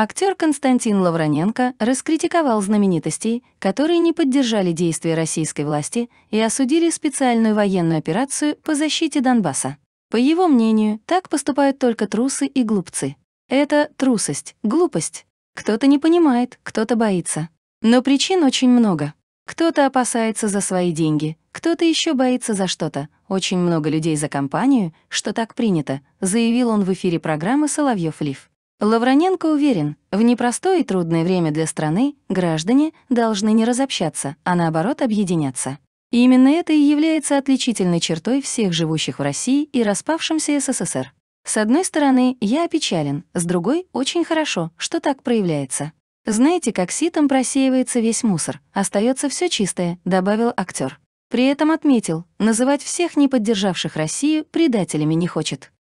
Актер Константин Лавроненко раскритиковал знаменитостей, которые не поддержали действия российской власти и осудили специальную военную операцию по защите Донбасса. По его мнению, так поступают только трусы и глупцы. Это трусость, глупость. Кто-то не понимает, кто-то боится. Но причин очень много. Кто-то опасается за свои деньги, кто-то еще боится за что-то. Очень много людей за компанию, что так принято, заявил он в эфире программы «Соловьев Лив». Лавроненко уверен, в непростое и трудное время для страны граждане должны не разобщаться, а наоборот объединяться. И именно это и является отличительной чертой всех живущих в России и распавшемся СССР. С одной стороны, я опечален, с другой — очень хорошо, что так проявляется. Знаете, как ситом просеивается весь мусор, остается все чистое, добавил актер. При этом отметил, называть всех не поддержавших Россию предателями не хочет.